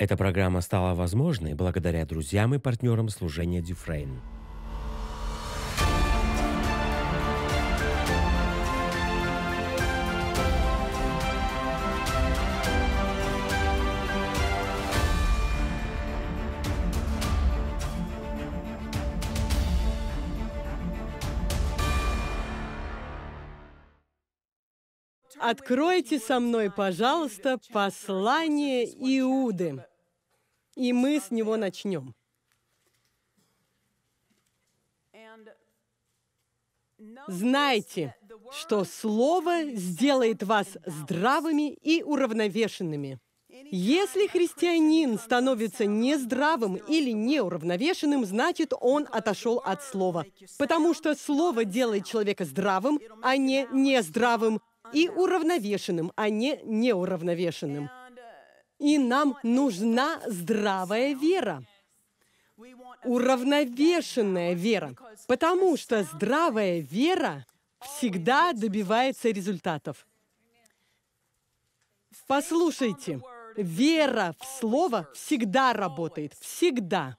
Эта программа стала возможной благодаря друзьям и партнерам служения Дюфрейн. Откройте со мной, пожалуйста, послание Иуды. И мы с него начнем. Знайте, что Слово сделает вас здравыми и уравновешенными. Если христианин становится нездравым или неуравновешенным, значит, он отошел от Слова. Потому что Слово делает человека здравым, а не нездравым, и уравновешенным, а не неуравновешенным. И нам нужна здравая вера, уравновешенная вера, потому что здравая вера всегда добивается результатов. Послушайте, вера в Слово всегда работает, всегда.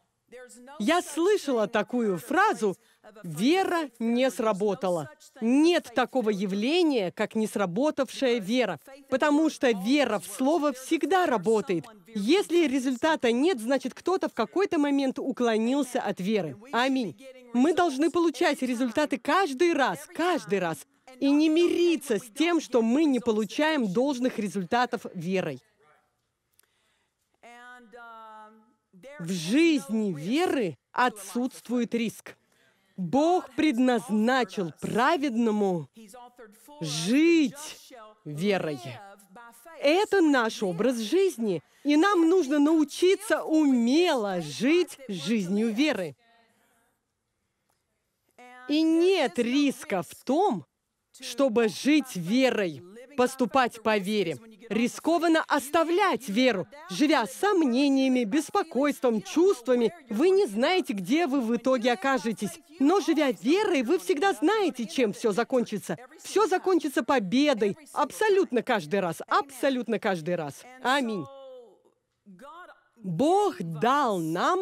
Я слышала такую фразу Вера не сработала. Нет такого явления, как не сработавшая вера, потому что вера в Слово всегда работает. Если результата нет, значит кто-то в какой-то момент уклонился от веры. Аминь. Мы должны получать результаты каждый раз, каждый раз, и не мириться с тем, что мы не получаем должных результатов верой. В жизни веры отсутствует риск. Бог предназначил праведному жить верой. Это наш образ жизни, и нам нужно научиться умело жить жизнью веры. И нет риска в том, чтобы жить верой поступать по вере. Рискованно оставлять веру, живя сомнениями, беспокойством, чувствами. Вы не знаете, где вы в итоге окажетесь. Но живя верой, вы всегда знаете, чем все закончится. Все закончится победой. Абсолютно каждый раз. Абсолютно каждый раз. Аминь. Бог дал нам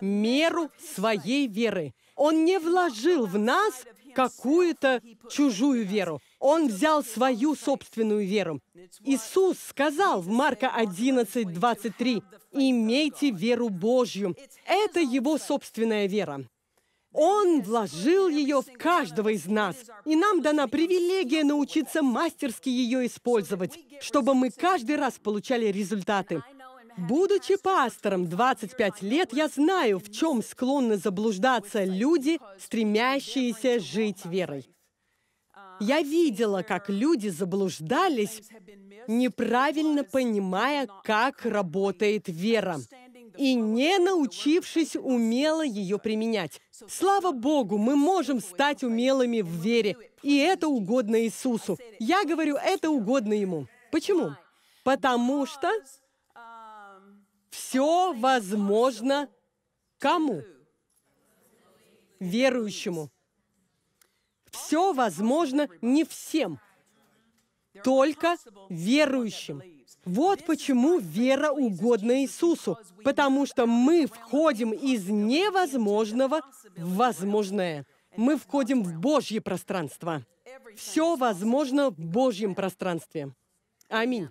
меру своей веры. Он не вложил в нас какую-то чужую веру. Он взял свою собственную веру. Иисус сказал в Марка 11, 23, «Имейте веру Божью». Это его собственная вера. Он вложил ее в каждого из нас, и нам дана привилегия научиться мастерски ее использовать, чтобы мы каждый раз получали результаты. Будучи пастором 25 лет, я знаю, в чем склонны заблуждаться люди, стремящиеся жить верой. Я видела, как люди заблуждались, неправильно понимая, как работает вера, и не научившись умело ее применять. Слава Богу, мы можем стать умелыми в вере, и это угодно Иисусу. Я говорю, это угодно Ему. Почему? Потому что все возможно кому? Верующему. Все возможно не всем, только верующим. Вот почему вера угодна Иисусу, потому что мы входим из невозможного в возможное. Мы входим в Божье пространство. Все возможно в Божьем пространстве. Аминь.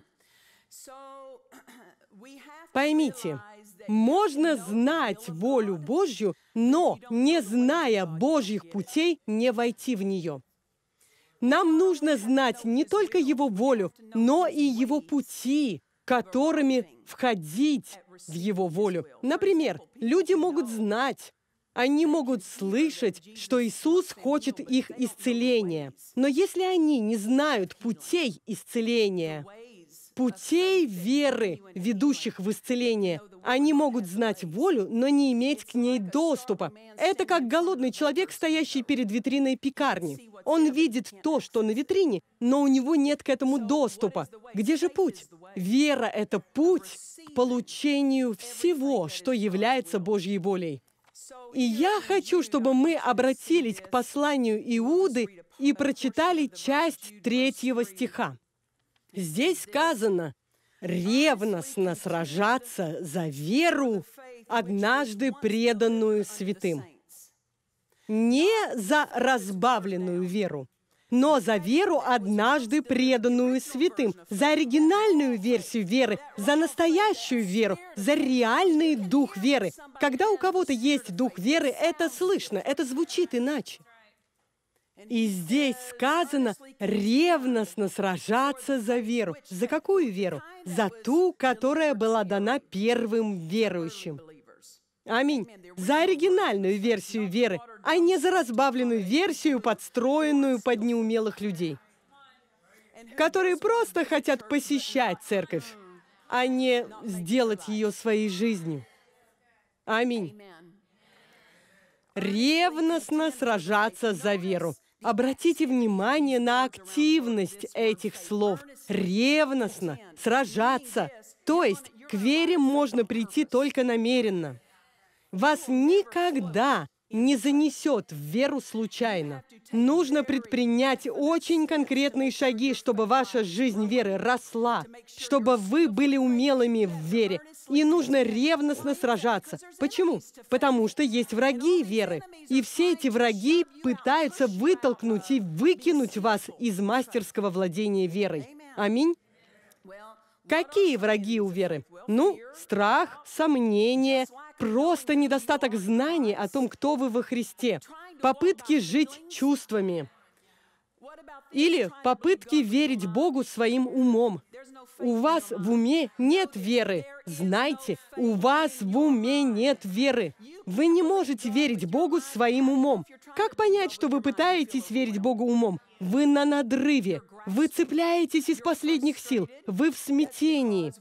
Поймите, можно знать волю Божью, но, не зная Божьих путей, не войти в нее. Нам нужно знать не только Его волю, но и Его пути, которыми входить в Его волю. Например, люди могут знать, они могут слышать, что Иисус хочет их исцеления. Но если они не знают путей исцеления, путей веры, ведущих в исцеление. Они могут знать волю, но не иметь к ней доступа. Это как голодный человек, стоящий перед витриной пекарни. Он видит то, что на витрине, но у него нет к этому доступа. Где же путь? Вера — это путь к получению всего, что является Божьей волей. И я хочу, чтобы мы обратились к посланию Иуды и прочитали часть третьего стиха. Здесь сказано ревностно сражаться за веру, однажды преданную святым. Не за разбавленную веру, но за веру, однажды преданную святым, за оригинальную версию веры, за настоящую веру, за реальный дух веры. Когда у кого-то есть дух веры, это слышно, это звучит иначе. И здесь сказано ревностно сражаться за веру. За какую веру? За ту, которая была дана первым верующим. Аминь. За оригинальную версию веры, а не за разбавленную версию, подстроенную под неумелых людей, которые просто хотят посещать церковь, а не сделать ее своей жизнью. Аминь ревностно сражаться за веру. Обратите внимание на активность этих слов. Ревностно, сражаться. То есть к вере можно прийти только намеренно. Вас никогда не занесет в веру случайно. Нужно предпринять очень конкретные шаги, чтобы ваша жизнь веры росла, чтобы вы были умелыми в вере. И нужно ревностно сражаться. Почему? Потому что есть враги веры. И все эти враги пытаются вытолкнуть и выкинуть вас из мастерского владения верой. Аминь. Какие враги у веры? Ну, страх, сомнение, просто недостаток знаний о том, кто вы во Христе, попытки жить чувствами или попытки верить Богу своим умом. У вас в уме нет веры, Знайте, у вас в уме нет веры. Вы не можете верить Богу своим умом. Как понять, что вы пытаетесь верить Богу умом? Вы на надрыве. Вы цепляетесь из последних сил. Вы в смятении.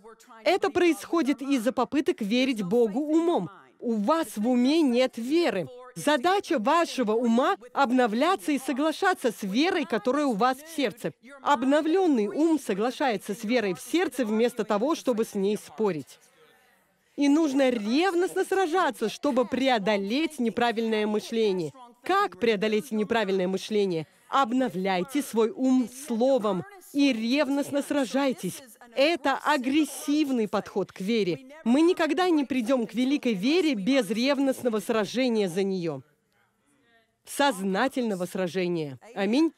Это происходит из-за попыток верить Богу умом. У вас в уме нет веры. Задача вашего ума — обновляться и соглашаться с верой, которая у вас в сердце. Обновленный ум соглашается с верой в сердце вместо того, чтобы с ней спорить. И нужно ревностно сражаться, чтобы преодолеть неправильное мышление. Как преодолеть неправильное мышление? Обновляйте свой ум словом, и ревностно сражайтесь. Это агрессивный подход к вере. Мы никогда не придем к великой вере без ревностного сражения за нее. Сознательного сражения. Аминь.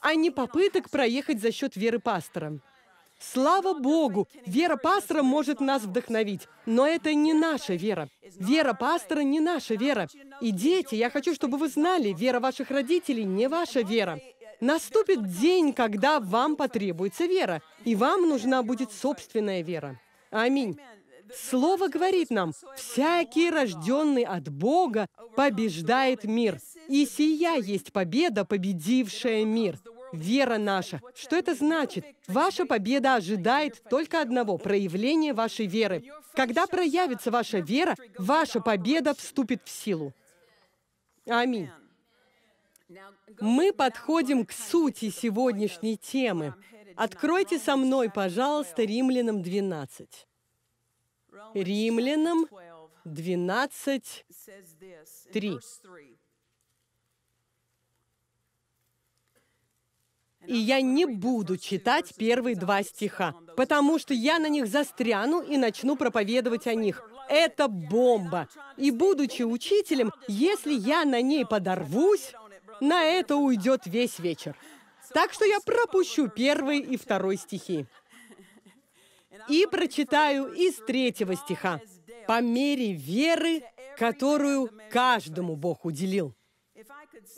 А не попыток проехать за счет веры пастора. Слава Богу, вера пастора может нас вдохновить, но это не наша вера. Вера пастора не наша вера. И дети, я хочу, чтобы вы знали, вера ваших родителей не ваша вера. Наступит день, когда вам потребуется вера, и вам нужна будет собственная вера. Аминь. Слово говорит нам, «Всякий, рожденный от Бога, побеждает мир». И сия есть победа, победившая мир. Вера наша. Что это значит? Ваша победа ожидает только одного – проявления вашей веры. Когда проявится ваша вера, ваша победа вступит в силу. Аминь мы подходим к сути сегодняшней темы. Откройте со мной, пожалуйста, Римлянам 12. Римлянам 12, 3. И я не буду читать первые два стиха, потому что я на них застряну и начну проповедовать о них. Это бомба. И будучи учителем, если я на ней подорвусь, на это уйдет весь вечер. Так что я пропущу первый и второй стихи. И прочитаю из третьего стиха по мере веры, которую каждому Бог уделил.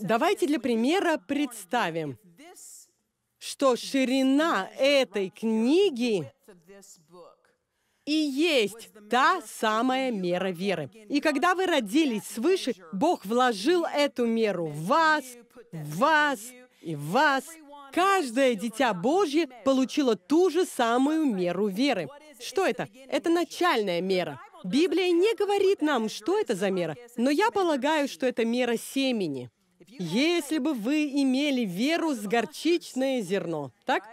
Давайте для примера представим, что ширина этой книги и есть та самая мера веры. И когда вы родились свыше, Бог вложил эту меру в вас, в вас и в вас. Каждое дитя Божье получило ту же самую меру веры. Что это? Это начальная мера. Библия не говорит нам, что это за мера, но я полагаю, что это мера семени. Если бы вы имели веру с горчичное зерно, так?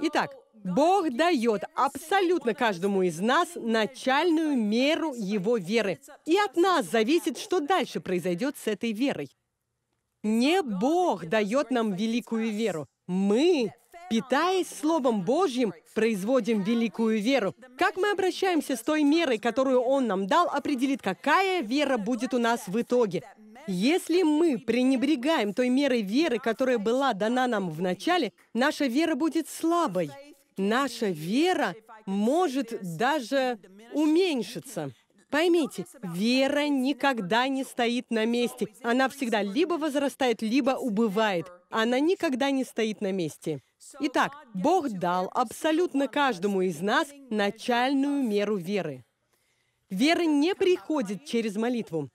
Итак, Бог дает абсолютно каждому из нас начальную меру его веры. И от нас зависит, что дальше произойдет с этой верой. Не Бог дает нам великую веру. Мы, питаясь Словом Божьим, производим великую веру. Как мы обращаемся с той мерой, которую Он нам дал, определит, какая вера будет у нас в итоге. Если мы пренебрегаем той мерой веры, которая была дана нам в начале, наша вера будет слабой наша вера может даже уменьшиться. Поймите, вера никогда не стоит на месте. Она всегда либо возрастает, либо убывает. Она никогда не стоит на месте. Итак, Бог дал абсолютно каждому из нас начальную меру веры. Вера не приходит через молитву.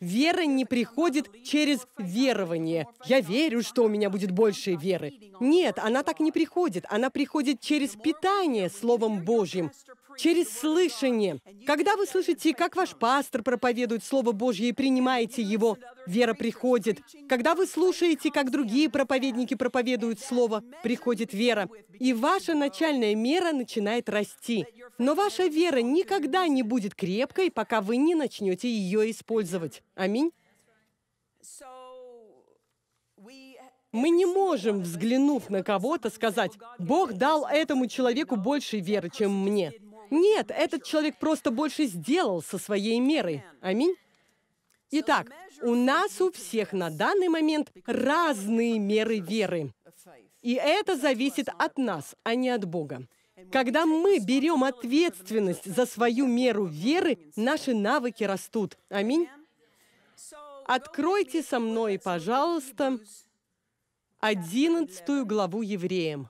Вера не приходит через верование. Я верю, что у меня будет больше веры. Нет, она так не приходит. Она приходит через питание Словом Божьим через слышание. Когда вы слышите, как ваш пастор проповедует Слово Божье и принимаете его, вера приходит. Когда вы слушаете, как другие проповедники проповедуют Слово, приходит вера. И ваша начальная мера начинает расти. Но ваша вера никогда не будет крепкой, пока вы не начнете ее использовать. Аминь. Мы не можем, взглянув на кого-то, сказать, «Бог дал этому человеку больше веры, чем мне». Нет, этот человек просто больше сделал со своей мерой. Аминь. Итак, у нас у всех на данный момент разные меры веры. И это зависит от нас, а не от Бога. Когда мы берем ответственность за свою меру веры, наши навыки растут. Аминь. Откройте со мной, пожалуйста, одиннадцатую главу Евреям.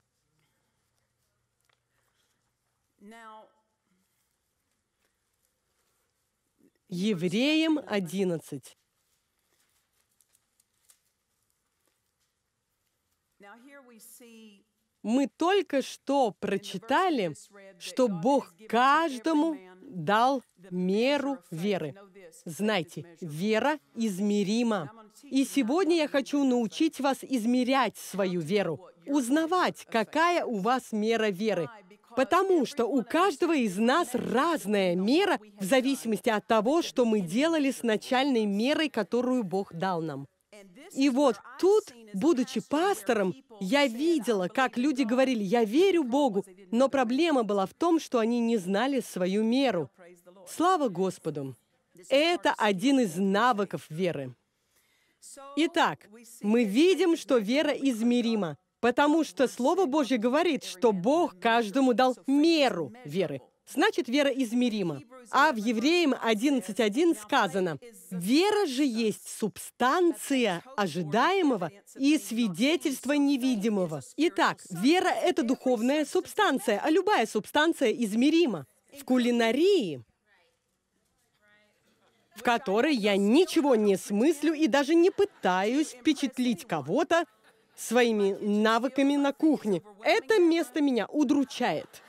Евреям 11. Мы только что прочитали, что Бог каждому дал меру веры. Знайте, вера измерима. И сегодня я хочу научить вас измерять свою веру, узнавать, какая у вас мера веры, Потому что у каждого из нас разная мера в зависимости от того, что мы делали с начальной мерой, которую Бог дал нам. И вот тут, будучи пастором, я видела, как люди говорили, я верю Богу, но проблема была в том, что они не знали свою меру. Слава Господу! Это один из навыков веры. Итак, мы видим, что вера измерима. Потому что Слово Божье говорит, что Бог каждому дал меру веры. Значит, вера измерима. А в Евреям 11.1 .11 сказано, «Вера же есть субстанция ожидаемого и свидетельство невидимого». Итак, вера – это духовная субстанция, а любая субстанция измерима. В кулинарии в которой я ничего не смыслю и даже не пытаюсь впечатлить кого-то, своими навыками на кухне. Это место меня удручает.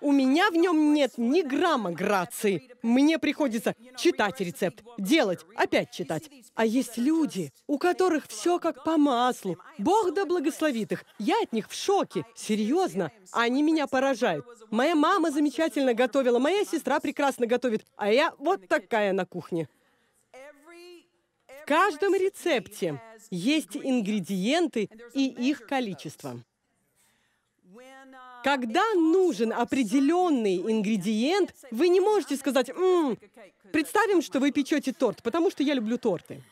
У меня в нем нет ни грамма грации. Мне приходится читать рецепт, делать, опять читать. А есть люди, у которых все как по маслу. Бог да благословит их. Я от них в шоке. Серьезно. Они меня поражают. Моя мама замечательно готовила, моя сестра прекрасно готовит, а я вот такая на кухне. В каждом рецепте есть ингредиенты и их количество. Когда нужен определенный ингредиент, вы не можете сказать, М -м, представим, что вы печете торт, потому что я люблю торты.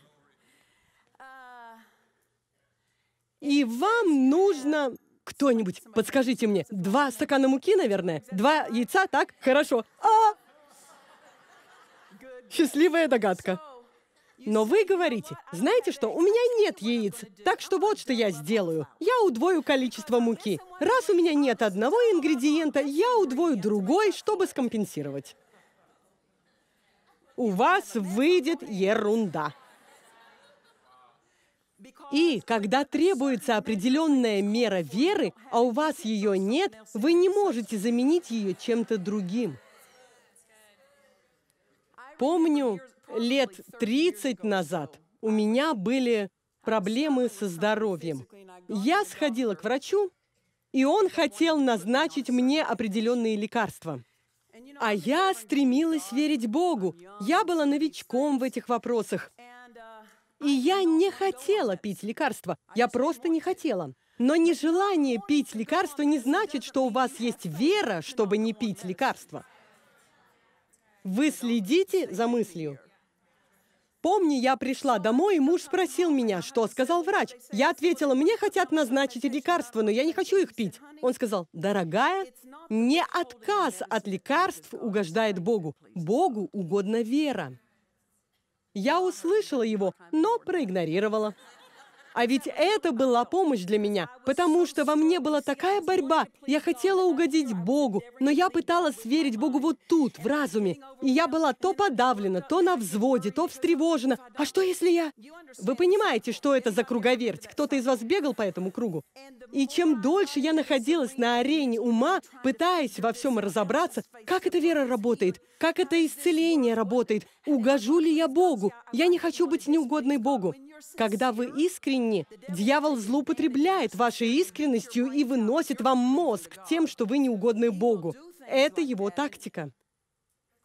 И вам нужно кто-нибудь, подскажите мне, два стакана муки, наверное, два яйца, так? Хорошо. А! Счастливая догадка. Но вы говорите, знаете что, у меня нет яиц, так что вот что я сделаю. Я удвою количество муки. Раз у меня нет одного ингредиента, я удвою другой, чтобы скомпенсировать. У вас выйдет ерунда. И когда требуется определенная мера веры, а у вас ее нет, вы не можете заменить ее чем-то другим. Помню, лет 30 назад у меня были проблемы со здоровьем. Я сходила к врачу, и он хотел назначить мне определенные лекарства. А я стремилась верить Богу. Я была новичком в этих вопросах. И я не хотела пить лекарства. Я просто не хотела. Но нежелание пить лекарства не значит, что у вас есть вера, чтобы не пить лекарства. Вы следите за мыслью. Помни, я пришла домой, и муж спросил меня, что сказал врач. Я ответила, мне хотят назначить лекарства, но я не хочу их пить. Он сказал, дорогая, не отказ от лекарств угождает Богу. Богу угодна вера. Я услышала его, но проигнорировала. А ведь это была помощь для меня, потому что во мне была такая борьба. Я хотела угодить Богу, но я пыталась верить Богу вот тут, в разуме. И я была то подавлена, то на взводе, то встревожена. А что, если я... Вы понимаете, что это за круговерть? Кто-то из вас бегал по этому кругу? И чем дольше я находилась на арене ума, пытаясь во всем разобраться, как эта вера работает, как это исцеление работает, угожу ли я Богу, я не хочу быть неугодной Богу. Когда вы искренни, дьявол злоупотребляет вашей искренностью и выносит вам мозг тем, что вы неугодны Богу. Это его тактика.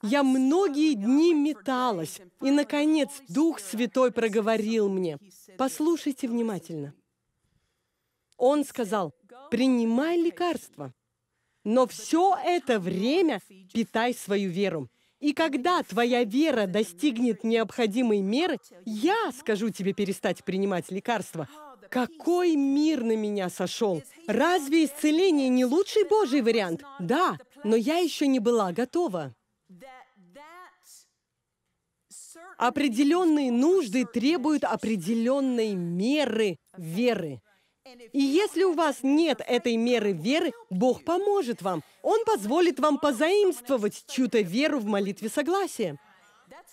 Я многие дни металась, и, наконец, Дух Святой проговорил мне. Послушайте внимательно. Он сказал, принимай лекарства, но все это время питай свою веру. И когда твоя вера достигнет необходимой меры, я скажу тебе перестать принимать лекарства. Какой мир на меня сошел! Разве исцеление не лучший Божий вариант? Да, но я еще не была готова. Определенные нужды требуют определенной меры веры. И если у вас нет этой меры веры, Бог поможет вам. Он позволит вам позаимствовать чью-то веру в молитве согласия.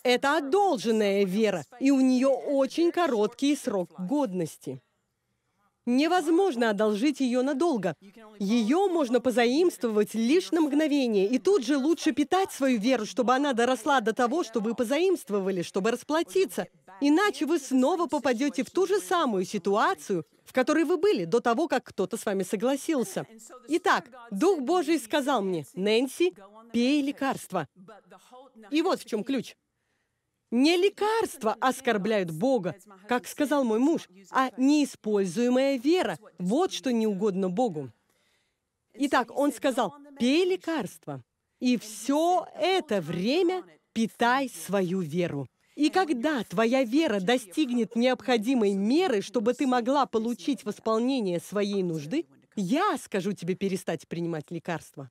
Это одолженная вера, и у нее очень короткий срок годности. Невозможно одолжить ее надолго. Ее можно позаимствовать лишь на мгновение. И тут же лучше питать свою веру, чтобы она доросла до того, что вы позаимствовали, чтобы расплатиться. Иначе вы снова попадете в ту же самую ситуацию, в которой вы были до того, как кто-то с вами согласился. Итак, Дух Божий сказал мне, Нэнси, пей лекарство. И вот в чем ключ. Не лекарства оскорбляют Бога, как сказал мой муж, а неиспользуемая вера. Вот что не угодно Богу. Итак, он сказал, пей лекарства, и все это время питай свою веру. И когда твоя вера достигнет необходимой меры, чтобы ты могла получить восполнение своей нужды, я скажу тебе перестать принимать лекарства.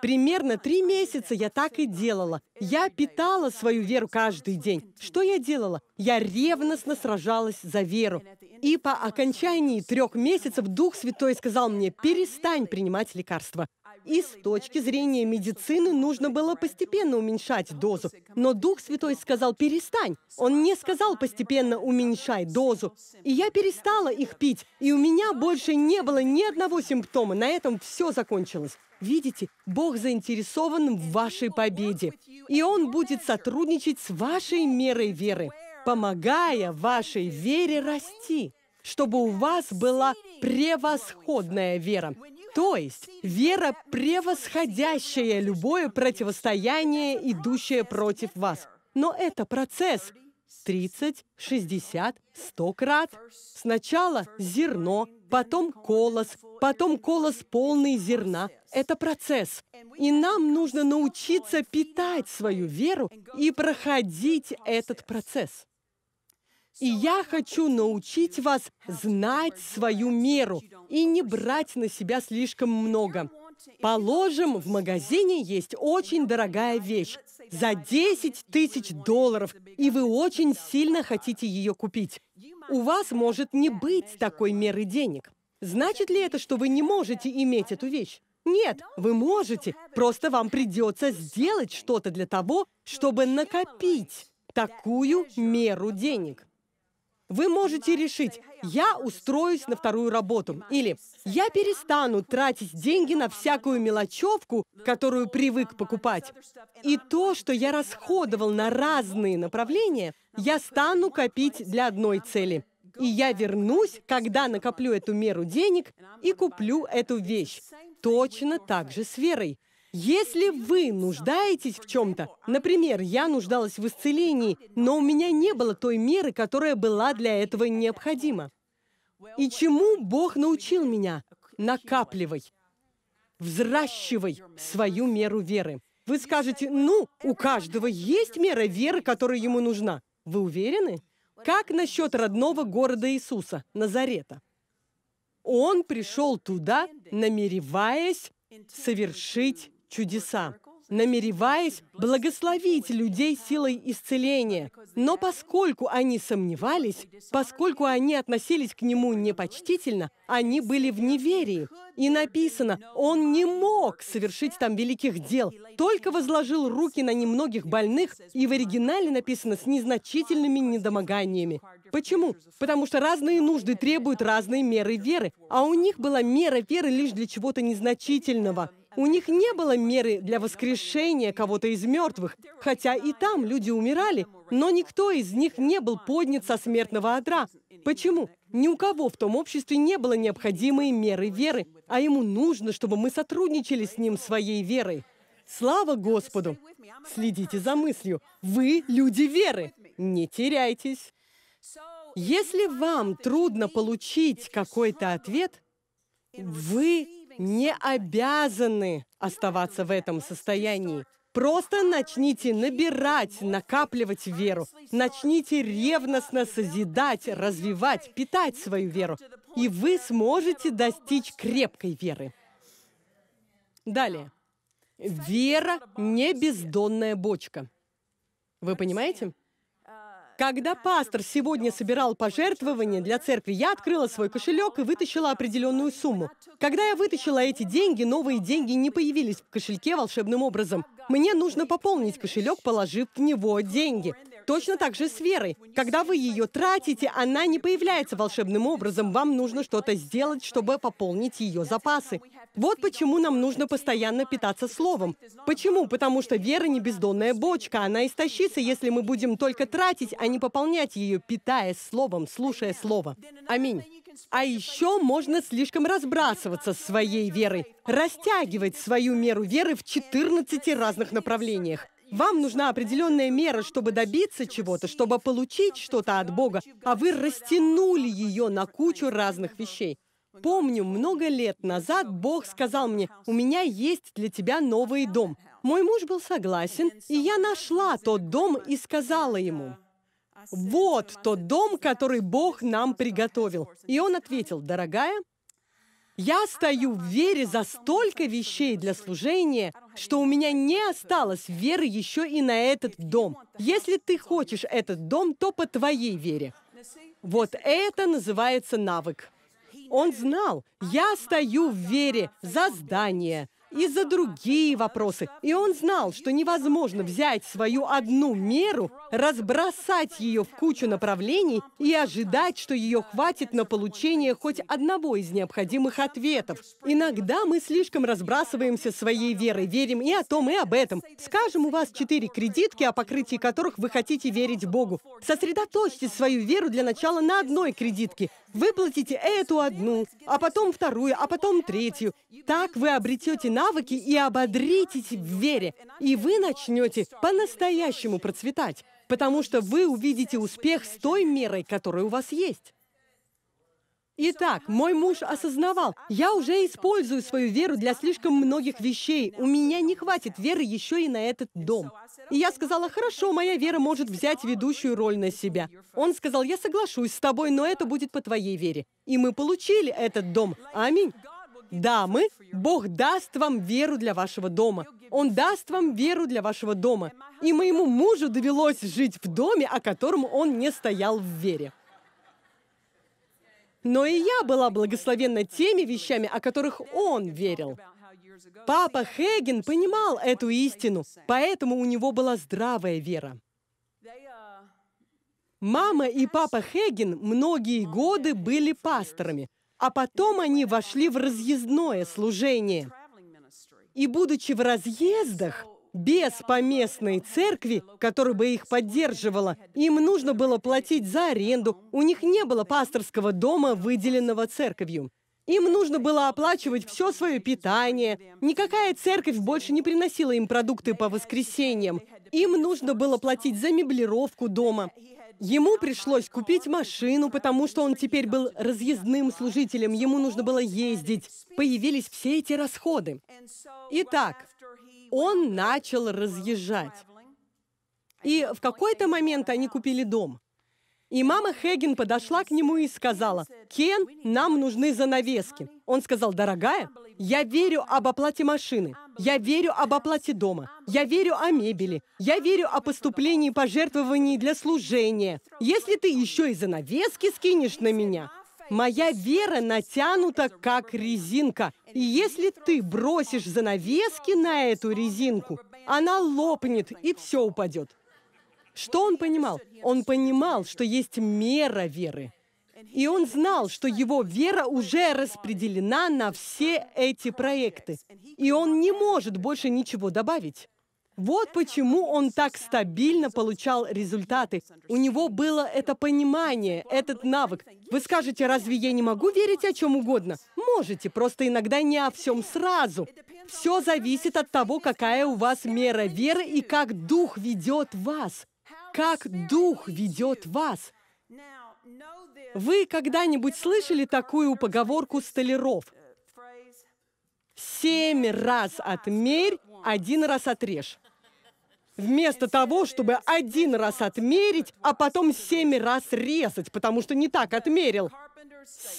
Примерно три месяца я так и делала. Я питала свою веру каждый день. Что я делала? Я ревностно сражалась за веру. И по окончании трех месяцев Дух Святой сказал мне, перестань принимать лекарства. И с точки зрения медицины нужно было постепенно уменьшать дозу. Но Дух Святой сказал, перестань. Он не сказал, постепенно уменьшай дозу. И я перестала их пить, и у меня больше не было ни одного симптома. На этом все закончилось. Видите, Бог заинтересован в вашей победе, и Он будет сотрудничать с вашей мерой веры, помогая вашей вере расти, чтобы у вас была превосходная вера. То есть вера, превосходящая любое противостояние, идущее против вас. Но это процесс. 30, 60, 100 крат. Сначала зерно, потом колос, потом колос полный зерна. Это процесс. И нам нужно научиться питать свою веру и проходить этот процесс. И я хочу научить вас знать свою меру и не брать на себя слишком много. Положим, в магазине есть очень дорогая вещь за 10 тысяч долларов, и вы очень сильно хотите ее купить. У вас может не быть такой меры денег. Значит ли это, что вы не можете иметь эту вещь? Нет, вы можете, просто вам придется сделать что-то для того, чтобы накопить такую меру денег. Вы можете решить, я устроюсь на вторую работу, или я перестану тратить деньги на всякую мелочевку, которую привык покупать. И то, что я расходовал на разные направления, я стану копить для одной цели. И я вернусь, когда накоплю эту меру денег и куплю эту вещь. Точно так же с верой. Если вы нуждаетесь в чем-то, например, я нуждалась в исцелении, но у меня не было той меры, которая была для этого необходима. И чему Бог научил меня? Накапливай, взращивай свою меру веры. Вы скажете, ну, у каждого есть мера веры, которая ему нужна. Вы уверены? Как насчет родного города Иисуса, Назарета? Он пришел туда, намереваясь совершить чудеса, намереваясь благословить людей силой исцеления. Но поскольку они сомневались, поскольку они относились к нему непочтительно, они были в неверии. И написано, он не мог совершить там великих дел, только возложил руки на немногих больных, и в оригинале написано с незначительными недомоганиями. Почему? Потому что разные нужды требуют разные меры веры, а у них была мера веры лишь для чего-то незначительного – у них не было меры для воскрешения кого-то из мертвых, хотя и там люди умирали, но никто из них не был поднят со смертного одра. Почему? Ни у кого в том обществе не было необходимой меры веры, а ему нужно, чтобы мы сотрудничали с ним своей верой. Слава Господу! Следите за мыслью. Вы – люди веры. Не теряйтесь. Если вам трудно получить какой-то ответ, вы не обязаны оставаться в этом состоянии. Просто начните набирать, накапливать веру. Начните ревностно созидать, развивать, питать свою веру. И вы сможете достичь крепкой веры. Далее. Вера не бездонная бочка. Вы понимаете? Когда пастор сегодня собирал пожертвования для церкви, я открыла свой кошелек и вытащила определенную сумму. Когда я вытащила эти деньги, новые деньги не появились в кошельке волшебным образом. Мне нужно пополнить кошелек, положив в него деньги. Точно так же с верой. Когда вы ее тратите, она не появляется волшебным образом. Вам нужно что-то сделать, чтобы пополнить ее запасы. Вот почему нам нужно постоянно питаться словом. Почему? Потому что вера не бездонная бочка. Она истощится, если мы будем только тратить, а не пополнять ее, питаясь словом, слушая слово. Аминь. А еще можно слишком разбрасываться своей верой, растягивать свою меру веры в 14 разных направлениях. Вам нужна определенная мера, чтобы добиться чего-то, чтобы получить что-то от Бога, а вы растянули ее на кучу разных вещей. Помню, много лет назад Бог сказал мне, «У меня есть для тебя новый дом». Мой муж был согласен, и я нашла тот дом и сказала ему, «Вот тот дом, который Бог нам приготовил». И он ответил, «Дорогая, я стою в вере за столько вещей для служения, что у меня не осталось веры еще и на этот дом. Если ты хочешь этот дом, то по твоей вере. Вот это называется навык. Он знал, я стою в вере за здание, и за другие вопросы. И он знал, что невозможно взять свою одну меру, разбросать ее в кучу направлений и ожидать, что ее хватит на получение хоть одного из необходимых ответов. Иногда мы слишком разбрасываемся своей верой, верим и о том, и об этом. Скажем, у вас четыре кредитки, о покрытии которых вы хотите верить Богу. Сосредоточьте свою веру для начала на одной кредитке – Выплатите эту одну, а потом вторую, а потом третью. Так вы обретете навыки и ободритесь в вере. И вы начнете по-настоящему процветать, потому что вы увидите успех с той мерой, которая у вас есть. Итак, мой муж осознавал, я уже использую свою веру для слишком многих вещей. У меня не хватит веры еще и на этот дом. И я сказала, хорошо, моя вера может взять ведущую роль на себя. Он сказал, я соглашусь с тобой, но это будет по твоей вере. И мы получили этот дом. Аминь. Дамы, Бог даст вам веру для вашего дома. Он даст вам веру для вашего дома. И моему мужу довелось жить в доме, о котором он не стоял в вере. Но и я была благословенна теми вещами, о которых он верил. Папа Хеген понимал эту истину, поэтому у него была здравая вера. Мама и папа Хеген многие годы были пасторами, а потом они вошли в разъездное служение. И будучи в разъездах, без поместной церкви, которая бы их поддерживала, им нужно было платить за аренду, у них не было пасторского дома, выделенного церковью. Им нужно было оплачивать все свое питание. Никакая церковь больше не приносила им продукты по воскресеньям. Им нужно было платить за меблировку дома. Ему пришлось купить машину, потому что он теперь был разъездным служителем, ему нужно было ездить. Появились все эти расходы. Итак, он начал разъезжать. И в какой-то момент они купили дом. И мама Хэггин подошла к нему и сказала, «Кен, нам нужны занавески». Он сказал, «Дорогая, я верю об оплате машины, я верю об оплате дома, я верю о мебели, я верю о поступлении пожертвований для служения. Если ты еще и занавески скинешь на меня, Моя вера натянута, как резинка. И если ты бросишь занавески на эту резинку, она лопнет, и все упадет. Что он понимал? Он понимал, что есть мера веры. И он знал, что его вера уже распределена на все эти проекты. И он не может больше ничего добавить. Вот почему он так стабильно получал результаты. У него было это понимание, этот навык. Вы скажете, разве я не могу верить о чем угодно? Можете, просто иногда не о всем сразу. Все зависит от того, какая у вас мера веры и как Дух ведет вас. Как Дух ведет вас. Вы когда-нибудь слышали такую поговорку столяров? «Семь раз отмерь, один раз отрежь. Вместо того, чтобы один раз отмерить, а потом семь раз резать, потому что не так отмерил.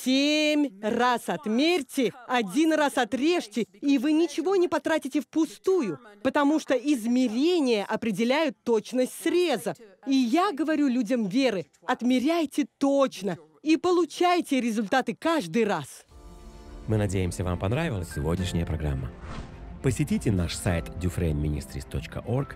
Семь раз отмерьте, один раз отрежьте, и вы ничего не потратите впустую, потому что измерения определяют точность среза. И я говорю людям веры, отмеряйте точно и получайте результаты каждый раз. Мы надеемся, вам понравилась сегодняшняя программа. Посетите наш сайт dufrainministries.org